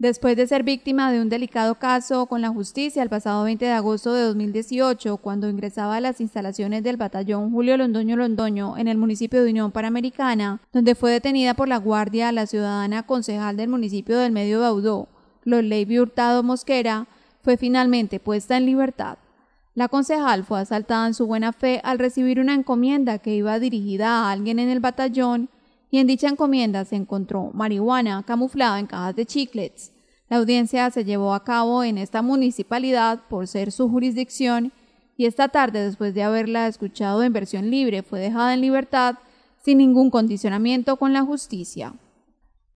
Después de ser víctima de un delicado caso con la justicia el pasado 20 de agosto de 2018, cuando ingresaba a las instalaciones del batallón Julio Londoño Londoño en el municipio de Unión Panamericana, donde fue detenida por la guardia la ciudadana concejal del municipio del Medio Baudó, Lorley Hurtado Mosquera, fue finalmente puesta en libertad. La concejal fue asaltada en su buena fe al recibir una encomienda que iba dirigida a alguien en el batallón y en dicha encomienda se encontró marihuana camuflada en cajas de chiclets. La audiencia se llevó a cabo en esta municipalidad por ser su jurisdicción y esta tarde, después de haberla escuchado en versión libre, fue dejada en libertad sin ningún condicionamiento con la justicia.